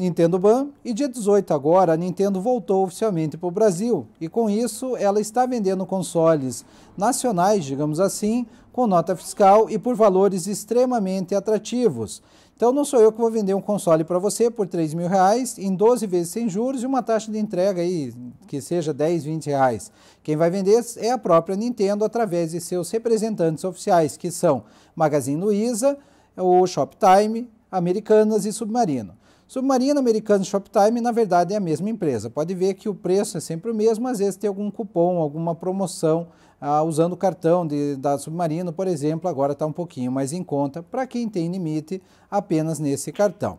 Nintendo Ban e dia 18 agora a Nintendo voltou oficialmente para o Brasil e com isso ela está vendendo consoles nacionais, digamos assim, com nota fiscal e por valores extremamente atrativos. Então não sou eu que vou vender um console para você por 3 mil reais em 12 vezes sem juros e uma taxa de entrega aí que seja 10, 20 reais. Quem vai vender é a própria Nintendo através de seus representantes oficiais que são Magazine Luiza, o Shoptime, Americanas e Submarino. Submarino Americano Shoptime, na verdade, é a mesma empresa. Pode ver que o preço é sempre o mesmo, às vezes tem algum cupom, alguma promoção ah, usando o cartão de, da Submarino, por exemplo, agora está um pouquinho mais em conta para quem tem limite apenas nesse cartão.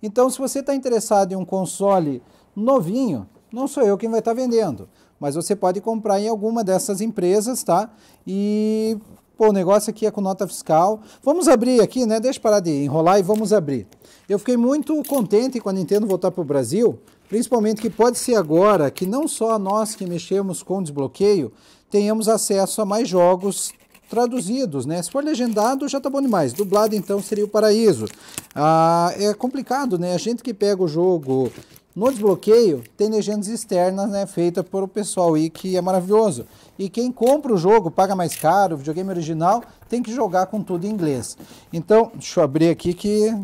Então, se você está interessado em um console novinho, não sou eu quem vai estar tá vendendo, mas você pode comprar em alguma dessas empresas, tá? E Pô, o negócio aqui é com nota fiscal. Vamos abrir aqui, né? Deixa eu parar de enrolar e vamos abrir. Eu fiquei muito contente com a Nintendo voltar para o Brasil, principalmente que pode ser agora que não só nós que mexemos com desbloqueio tenhamos acesso a mais jogos traduzidos, né? Se for legendado, já tá bom demais. Dublado, então, seria o paraíso. Ah, é complicado, né? A gente que pega o jogo no desbloqueio, tem legendas externas, né, feita por o pessoal aí, que é maravilhoso. E quem compra o jogo, paga mais caro, o videogame original, tem que jogar com tudo em inglês. Então, deixa eu abrir aqui que...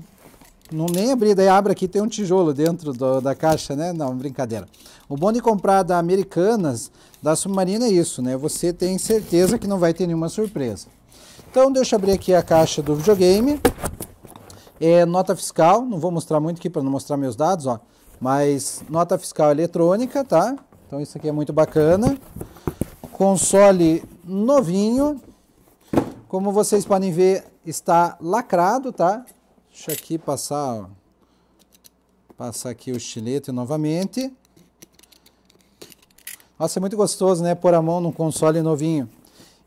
Não nem abri, daí abre aqui, tem um tijolo dentro do, da caixa, né? Não, brincadeira. O bom de comprar da Americanas, da Submarina é isso, né? Você tem certeza que não vai ter nenhuma surpresa. Então, deixa eu abrir aqui a caixa do videogame. É, nota fiscal, não vou mostrar muito aqui para não mostrar meus dados, ó. Mas nota fiscal eletrônica, tá? Então isso aqui é muito bacana. Console novinho. Como vocês podem ver, está lacrado, tá? Deixa aqui passar, ó. Passar aqui o estilete novamente. Nossa, é muito gostoso, né? Pôr a mão num console novinho.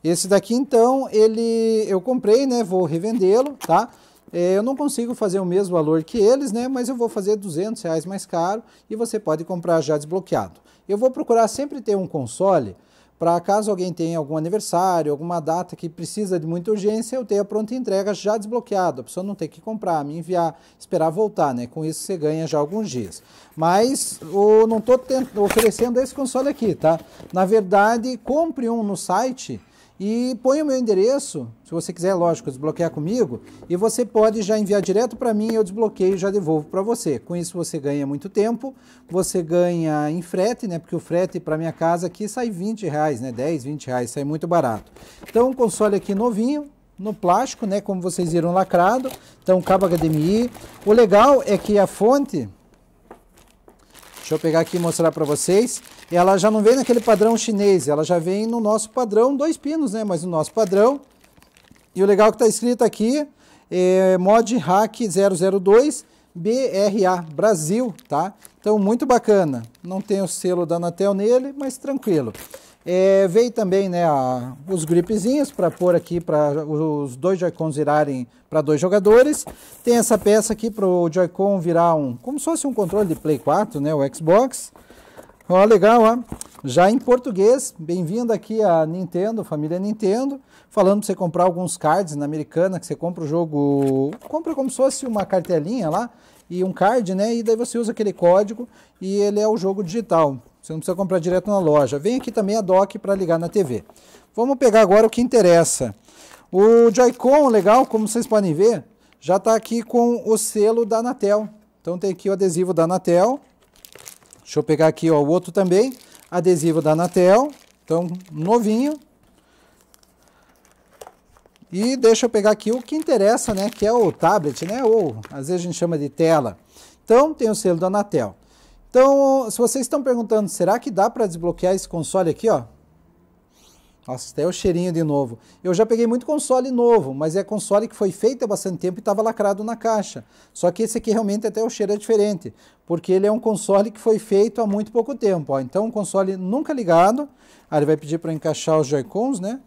Esse daqui, então, ele eu comprei, né? Vou revendê-lo, tá? É, eu não consigo fazer o mesmo valor que eles, né? mas eu vou fazer 200 reais mais caro e você pode comprar já desbloqueado. Eu vou procurar sempre ter um console para caso alguém tenha algum aniversário, alguma data que precisa de muita urgência, eu tenho a pronta entrega já desbloqueada. A pessoa não tem que comprar, me enviar, esperar voltar, né? Com isso você ganha já alguns dias. Mas eu não estou oferecendo esse console aqui, tá? Na verdade, compre um no site e põe o meu endereço, se você quiser, lógico, desbloquear comigo, e você pode já enviar direto para mim, eu desbloqueio e já devolvo para você. Com isso você ganha muito tempo, você ganha em frete, né, porque o frete para minha casa aqui sai 20 reais, né, 10, 20 reais, sai é muito barato. Então, um console aqui novinho, no plástico, né, como vocês viram, lacrado, então cabo HDMI. O legal é que a fonte, deixa eu pegar aqui e mostrar para vocês, ela já não vem naquele padrão chinês, ela já vem no nosso padrão dois pinos, né? Mas no nosso padrão. E o legal que está escrito aqui é mod hack 002 BRA Brasil, tá? Então muito bacana. Não tem o selo da Anatel nele, mas tranquilo. É, veio também né, a, os gripezinhos para pôr aqui para os dois Joy-Cons virarem para dois jogadores. Tem essa peça aqui para o Joy-Con virar um, como se fosse um controle de Play 4, né, o Xbox. Ó, legal, ó. Já em português, bem-vindo aqui a Nintendo, família Nintendo, falando para você comprar alguns cards na americana, que você compra o jogo, compra como se fosse uma cartelinha lá, e um card, né? E daí você usa aquele código e ele é o jogo digital. Você não precisa comprar direto na loja. Vem aqui também a dock para ligar na TV. Vamos pegar agora o que interessa. O Joy-Con, legal, como vocês podem ver, já está aqui com o selo da Anatel. Então tem aqui o adesivo da Anatel Deixa eu pegar aqui ó, o outro também, adesivo da Anatel, então novinho. E deixa eu pegar aqui o que interessa, né, que é o tablet, né, ou às vezes a gente chama de tela. Então tem o selo da Anatel. Então, se vocês estão perguntando, será que dá para desbloquear esse console aqui, ó? Nossa, até o cheirinho de novo. Eu já peguei muito console novo, mas é console que foi feito há bastante tempo e estava lacrado na caixa. Só que esse aqui realmente até o cheiro é diferente, porque ele é um console que foi feito há muito pouco tempo. Ó. Então, um console nunca ligado. Aí ele vai pedir para encaixar os Joy-Cons, né?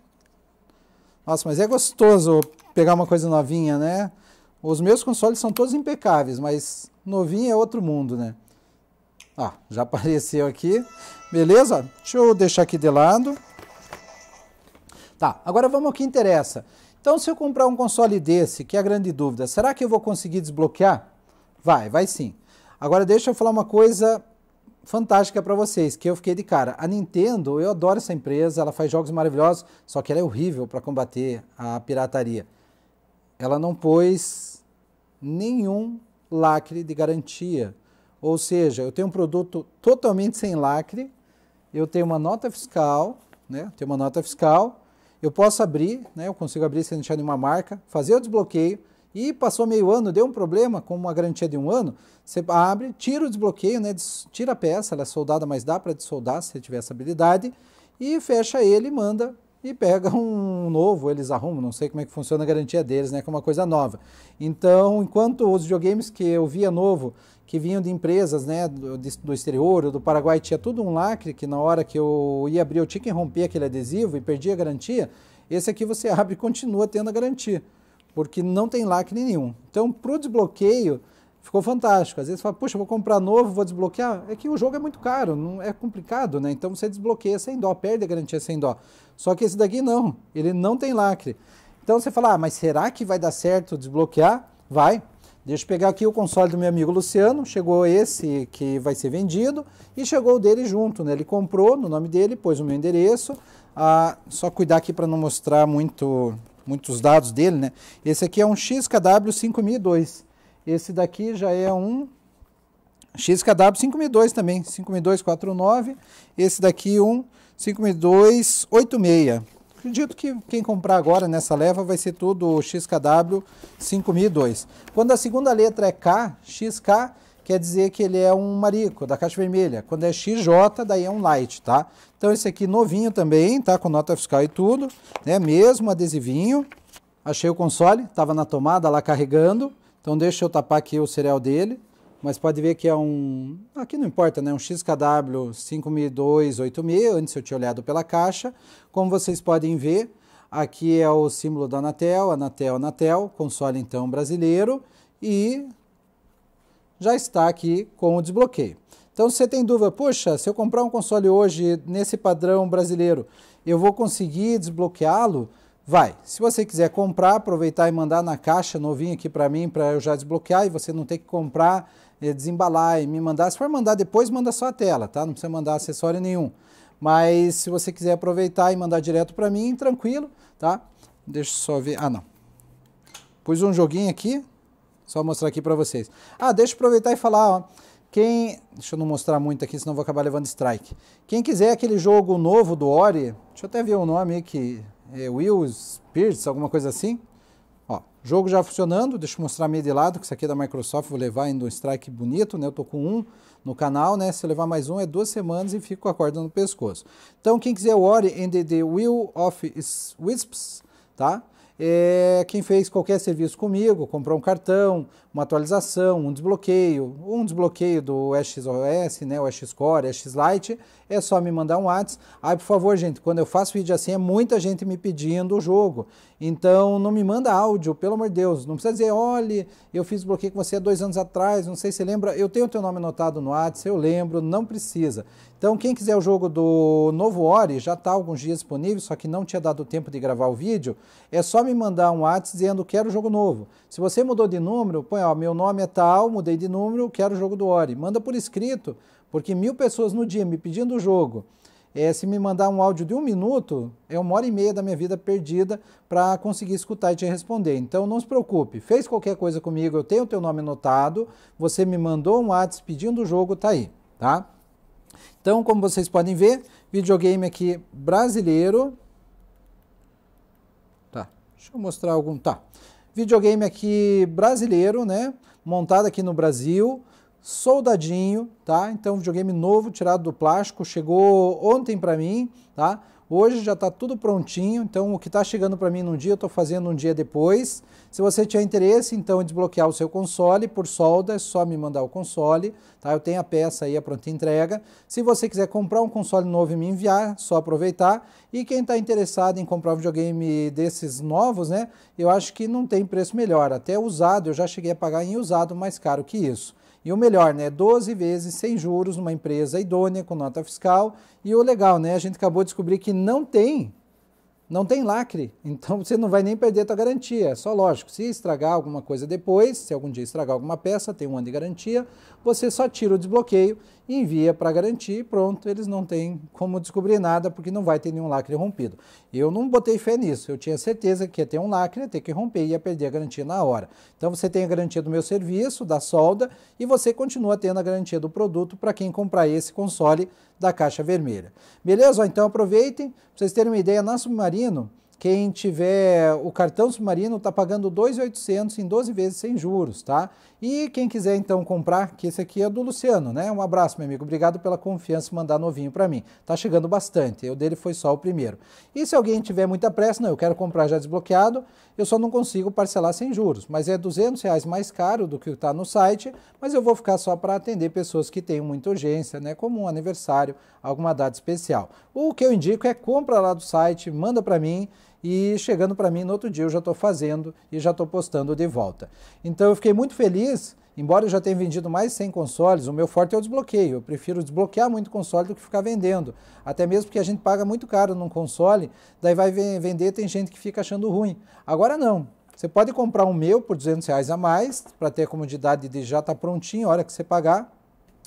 Nossa, mas é gostoso pegar uma coisa novinha, né? Os meus consoles são todos impecáveis, mas novinho é outro mundo, né? Ó, ah, já apareceu aqui. Beleza? Deixa eu deixar aqui de lado. Tá, agora vamos ao que interessa. Então, se eu comprar um console desse, que é a grande dúvida, será que eu vou conseguir desbloquear? Vai, vai sim. Agora deixa eu falar uma coisa fantástica para vocês, que eu fiquei de cara. A Nintendo, eu adoro essa empresa, ela faz jogos maravilhosos, só que ela é horrível para combater a pirataria. Ela não pôs nenhum lacre de garantia. Ou seja, eu tenho um produto totalmente sem lacre, eu tenho uma nota fiscal, né? Tenho uma nota fiscal eu posso abrir, né, eu consigo abrir sem deixar nenhuma marca, fazer o desbloqueio e passou meio ano, deu um problema, com uma garantia de um ano, você abre, tira o desbloqueio, né, tira a peça, ela é soldada, mas dá para dessoldar se tiver essa habilidade, e fecha ele, manda e pega um novo, eles arrumam, não sei como é que funciona a garantia deles, né, que é uma coisa nova. Então, enquanto os videogames que eu via novo que vinham de empresas né, do, do exterior, do Paraguai, tinha tudo um lacre que na hora que eu ia abrir eu tinha que romper aquele adesivo e perdi a garantia. Esse aqui você abre e continua tendo a garantia, porque não tem lacre nenhum. Então, para o desbloqueio, ficou fantástico. Às vezes você fala, poxa, vou comprar novo, vou desbloquear. É que o jogo é muito caro, não é complicado, né? Então você desbloqueia sem dó, perde a garantia sem dó. Só que esse daqui não, ele não tem lacre. Então você fala, ah, mas será que vai dar certo desbloquear? Vai, Deixa eu pegar aqui o console do meu amigo Luciano, chegou esse que vai ser vendido e chegou o dele junto, né? Ele comprou no nome dele, pôs o meu endereço, ah, só cuidar aqui para não mostrar muito, muitos dados dele, né? Esse aqui é um XKW5002, esse daqui já é um XKW5002 também, 5249, esse daqui um 5286. Acredito que quem comprar agora nessa leva vai ser tudo XKW 5002. Quando a segunda letra é K, XK quer dizer que ele é um marico da caixa vermelha. Quando é XJ, daí é um light, tá? Então esse aqui novinho também, tá? Com nota fiscal e tudo, né? Mesmo adesivinho. Achei o console, estava na tomada lá carregando. Então deixa eu tapar aqui o cereal dele mas pode ver que é um, aqui não importa, né, um XKW 5002 8000, antes eu tinha olhado pela caixa, como vocês podem ver, aqui é o símbolo da Anatel, Anatel, Anatel, console então brasileiro, e já está aqui com o desbloqueio. Então, se você tem dúvida, poxa, se eu comprar um console hoje nesse padrão brasileiro, eu vou conseguir desbloqueá-lo? Vai. Se você quiser comprar, aproveitar e mandar na caixa novinha aqui para mim, para eu já desbloquear e você não ter que comprar eh, desembalar e me mandar. Se for mandar depois, manda só a tela, tá? Não precisa mandar acessório nenhum. Mas se você quiser aproveitar e mandar direto para mim, tranquilo, tá? Deixa eu só ver. Ah, não. Pus um joguinho aqui, só mostrar aqui para vocês. Ah, deixa eu aproveitar e falar, ó. Quem, deixa eu não mostrar muito aqui, senão vou acabar levando strike. Quem quiser aquele jogo novo do Ori, deixa eu até ver o nome aqui, é Will Spirits, alguma coisa assim. Jogo já funcionando, deixa eu mostrar meio de lado, que isso aqui é da Microsoft, vou levar ainda um strike bonito, né? Eu tô com um no canal, né? Se eu levar mais um, é duas semanas e fico com a corda no pescoço. Então, quem quiser o Ori and the Will of Wisps, tá? É, quem fez qualquer serviço comigo, comprou um cartão, uma atualização, um desbloqueio, um desbloqueio do XOS, né, o Core, X Lite, é só me mandar um WhatsApp. Aí, por favor, gente, quando eu faço vídeo assim, é muita gente me pedindo o jogo. Então não me manda áudio, pelo amor de Deus. Não precisa dizer, olhe, eu fiz bloqueio com você há dois anos atrás, não sei se lembra. Eu tenho o teu nome anotado no WhatsApp, eu lembro, não precisa. Então quem quiser o jogo do Novo Ori, já está alguns dias disponível, só que não tinha dado tempo de gravar o vídeo, é só me mandar um WhatsApp dizendo, quero o jogo novo. Se você mudou de número, põe, ó, meu nome é tal, mudei de número, quero o jogo do Ori. Manda por escrito, porque mil pessoas no dia me pedindo o jogo é, se me mandar um áudio de um minuto, é uma hora e meia da minha vida perdida para conseguir escutar e te responder. Então não se preocupe, fez qualquer coisa comigo, eu tenho o teu nome anotado, você me mandou um WhatsApp pedindo o jogo, tá aí, tá? Então, como vocês podem ver, videogame aqui brasileiro. Tá, deixa eu mostrar algum. Tá, videogame aqui brasileiro, né? Montado aqui no Brasil soldadinho, tá? Então, videogame novo, tirado do plástico, chegou ontem para mim, tá? Hoje já está tudo prontinho, então o que está chegando para mim num dia, eu estou fazendo um dia depois. Se você tiver interesse, então, em desbloquear o seu console por solda, é só me mandar o console, tá? Eu tenho a peça aí, a pronta entrega. Se você quiser comprar um console novo e me enviar, é só aproveitar. E quem está interessado em comprar um videogame desses novos, né? Eu acho que não tem preço melhor. Até usado, eu já cheguei a pagar em usado mais caro que isso. E o melhor, né? 12 vezes sem juros numa empresa idônea, com nota fiscal. E o legal, né? A gente acabou de descobrir que não tem não tem lacre, então você não vai nem perder a tua garantia. É só lógico, se estragar alguma coisa depois, se algum dia estragar alguma peça, tem um ano de garantia, você só tira o desbloqueio, envia para garantir e pronto, eles não têm como descobrir nada, porque não vai ter nenhum lacre rompido. Eu não botei fé nisso, eu tinha certeza que ia ter um lacre, ia ter que romper e ia perder a garantia na hora. Então você tem a garantia do meu serviço, da solda, e você continua tendo a garantia do produto para quem comprar esse console da caixa vermelha. Beleza? Então aproveitem, para vocês terem uma ideia, na submarina Marino. Quem tiver o cartão submarino está pagando 2.800 em 12 vezes sem juros, tá? E quem quiser então comprar, que esse aqui é do Luciano, né? Um abraço, meu amigo. Obrigado pela confiança em mandar novinho para mim. Tá chegando bastante. Eu dele foi só o primeiro. E se alguém tiver muita pressa, não, eu quero comprar já desbloqueado, eu só não consigo parcelar sem juros, mas é 200 reais mais caro do que está no site, mas eu vou ficar só para atender pessoas que têm muita urgência, né? Como um aniversário, alguma data especial. O que eu indico é compra lá do site, manda para mim e chegando para mim no outro dia eu já estou fazendo e já estou postando de volta. Então eu fiquei muito feliz, embora eu já tenha vendido mais 100 consoles, o meu forte é o desbloqueio. Eu prefiro desbloquear muito console do que ficar vendendo. Até mesmo porque a gente paga muito caro num console, daí vai vender tem gente que fica achando ruim. Agora não. Você pode comprar um meu por 200 reais a mais, para ter a comodidade de já estar tá prontinho a hora que você pagar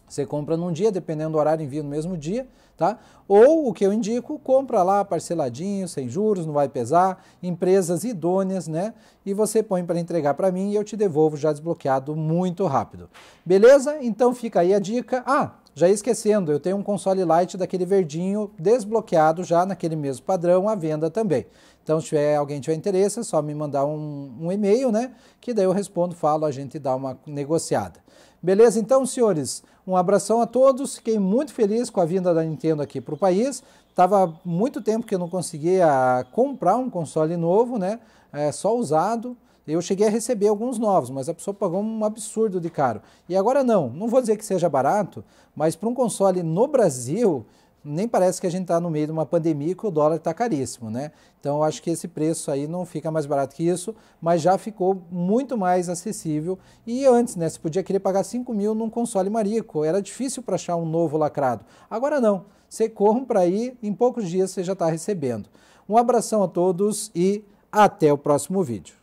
você compra num dia, dependendo do horário, envia no mesmo dia, tá? Ou o que eu indico, compra lá parceladinho, sem juros, não vai pesar, empresas idôneas, né? E você põe para entregar para mim e eu te devolvo já desbloqueado muito rápido. Beleza? Então fica aí a dica. Ah, já esquecendo, eu tenho um console light daquele verdinho desbloqueado já naquele mesmo padrão à venda também. Então, se tiver, alguém tiver interesse, é só me mandar um, um e-mail, né? Que daí eu respondo, falo, a gente dá uma negociada. Beleza? Então, senhores, um abração a todos. Fiquei muito feliz com a vinda da Nintendo aqui para o país. Tava muito tempo que eu não conseguia comprar um console novo, né? É, só usado. Eu cheguei a receber alguns novos, mas a pessoa pagou um absurdo de caro. E agora não, não vou dizer que seja barato, mas para um console no Brasil, nem parece que a gente está no meio de uma pandemia que o dólar está caríssimo, né? Então eu acho que esse preço aí não fica mais barato que isso, mas já ficou muito mais acessível. E antes, né? Você podia querer pagar 5 mil num console marico, era difícil para achar um novo lacrado. Agora não, você compra aí, em poucos dias você já está recebendo. Um abração a todos e até o próximo vídeo.